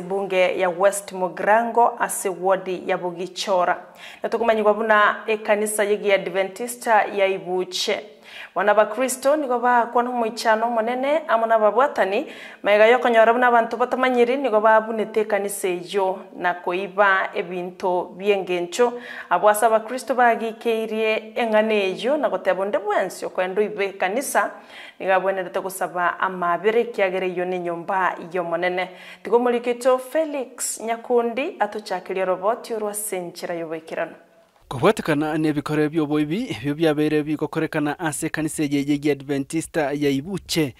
bunge ya west mugrango ase wodi ya bugichora natokumanyikwa buna ekanisa yegi adventista ibuche bona bakristo nigo bakwa n'omoichano omonene amo babwatani maiga ya okonyora buna abanto batamanyiri nigo babunete ekanisa eyo na koiba ebinto biengencho abo ase abakristo bagikeirie eng'ana eyo na goteba onde bwensi okwenda oibe ekanisa nigo abwenerete gosaba amabere ekiagereiyo na enyomba yomonene tigo omorikito felix nyakundi atochakeria orobotio rwa senchera yoboikerano kobwatekana nebikorere byobo ibi ebyo byabeire bigokorekana ase ekanisa eyeye adventista ya ibuche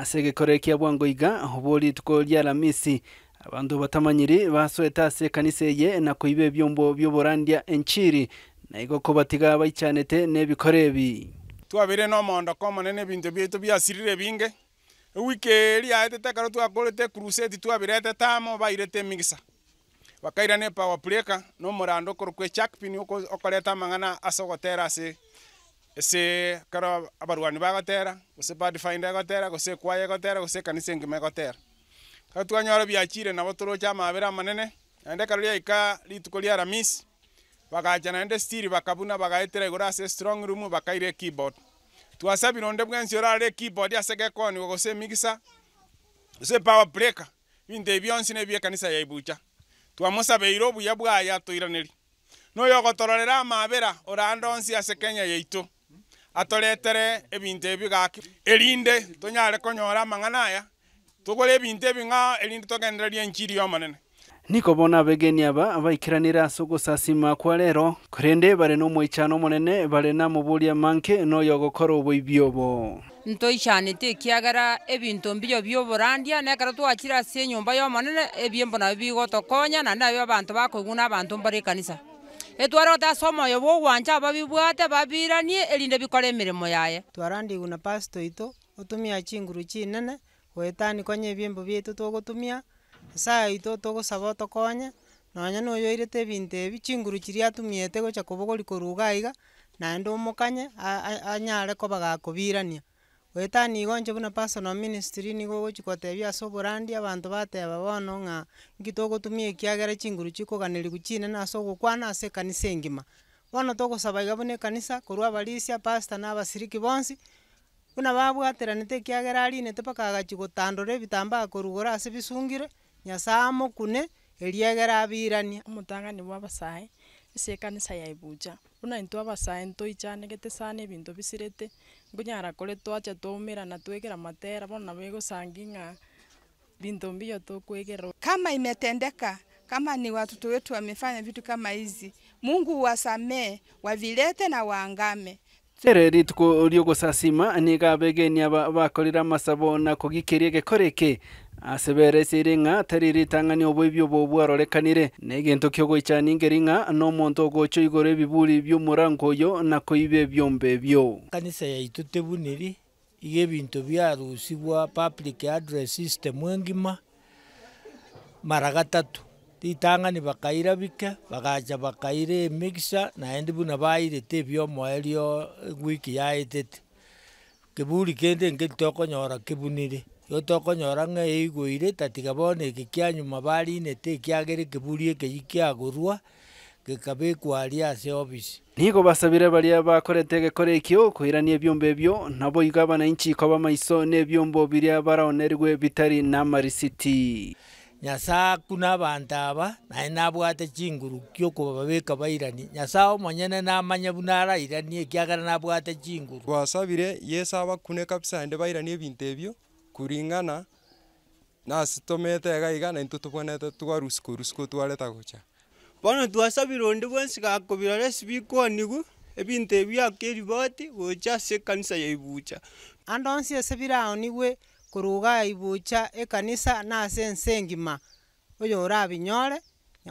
ase egekorere kia bwango iga obo rituko ria aramisi abanto batamanyiri basoete ase ekanisa eye koiba ebyombo byoborandia enchiri naigo kobatiga baichanete nebikore ebi twabeire na omondo komonene ebinto biaito biasirire binge ewiki eri yaetete ekero twakorete ecrusade twabiretete amo bairete emigisa wakaira ne power breaker no murando kwe chak korokwa chakpini okoreta mang'ana ase ogotera se ase kero abarwani bagotera gose pathfinder egotera gose ekwaya egotera gose ekanisa engima egotera kero twanyora biachire nabo toroche amabere amanene naende kero riaika rituko ria aramisi bagacha naende stiri bakabuna bagaetera igoro se strong room bakaire ekeyboard twasabire onde bwensi orare ekeyboard ase gekoniwa gose mixer gose power breaker binte bionsi na kanisa ya ibucha twamosabeire obuya bwaye atoiraneri noyo ogotororera amabera orandonsi ase kenya yaitu atoretere ebinto ebi gaki erinde tonyare konyora amang'ana aya togore ebinto ebi ng'a erinde togendereria enchiri omonene niko bona abegeni aba abaikiranira ase sasima kwa lero kurende bare na omoichano omonene bare na moburia manke no noyo ogokora nto ichane te ekiagera ebinto mbiyo bioborandia nekero twachire ase enyomba ya omonene ebiembo nabio bigotokonya na nabio abanto bakoigwa na abanto mbare ekanisa etwarote ase omoyo bwa ogwancha aba bibwate babiranie elinde bikore emeremo yaye twarandi una pasto ito otumia chinguru chinene goetani konya ebiembo bietu togotumia nyasaye oito togosaba otokonye nonya noyoirete ebinto ebi chinguru chiria atumiete gocha kobogori koruga aiga naende omokanye anyare koba gakobirania goetani igo inche buna personal ministry nigo ogochi kotebia ase oborandi abanto bateba bono ng'a nki togotumia ekiagera chinguru chikoganeriwa chinene ase ogokwana ase ekanisa engima bono togosaba iga buna ekanisa korwa abarisia pastor na abasiriki bonsi buna babwateranete ekiagera arinete mpaka agachia gotandora ebitambaa korugora ase bisungire nyasaye amukune eriegera abirania omotang'ani bwa abasae ase ekanisa ya ebuja buna intwe abasae ntoichanegete sana ebinto bisirete nkonyara kore twacha na twegera matera bono nabo egosangia ng'a vinto mbiyo tukwigirwa kama imetendeka kama ni watoto wetu wamefanya vitu kama hizi, Mungu wasamee, wavilete na waangame rero rituko ryo gusasima nikabegenia ba masabo na kogikeria gikore seire ng'a tarire itang'ani oboibio obo na egento kia ogoichani engeri ng'a na omonto ogocha igoro ebiburi bia omorango oyo na koiba ebiombe ebio kanisa yaito tebuneri iga ebinto biarusiwa public address system engima mara gatato ritang'ani bakaira bike bagacha bakaira emigisa naende buna bairete ebiomoe rio ewiki yaetete keburi kende nge tokonyora kebunire gotokonyora ng'a eigoire tatiga bono eke kianyuma nyuma barinete ekiagere keburi ekeyi kiagorwa gekabekwaria ase obisi nigo basabire baria bakorete egekora ekio koirania ebiombo ebio nabo iga abananchi koba maiso na ebiombo biria baraonerwe bitari na marisiti nyasaye kuna abanto aba naye nabwate chinguru okobababeka bairani nyasaye omonyene namanya buna arairani ekiagera nabwate chinguru twasabire yesu abakune kabisa naende bairani ebinto ebio kuringana nasi tomete iga iga nainto tobwanete twarusiko rusiko twareta gocha bono twasabire onde bwensi gakobirora ase bikonigu ebinto ebio eriboti gocha ase ekanisa yaibucha ande onsi ase biraoniwe koruga aibucha ekanisa na ase ense engima oyo orabinyore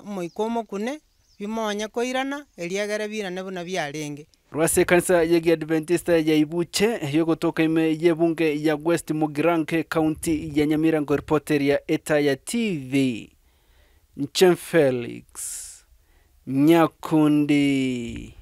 omoika omokune bimonye koirana eriagere birane buna biarenge rwase kanisa yegiadventista yaibuche yogotoka ime yebunge ya west mugiranke county ya nyamirango reporter ya eta ya tv nchen felix nyakundi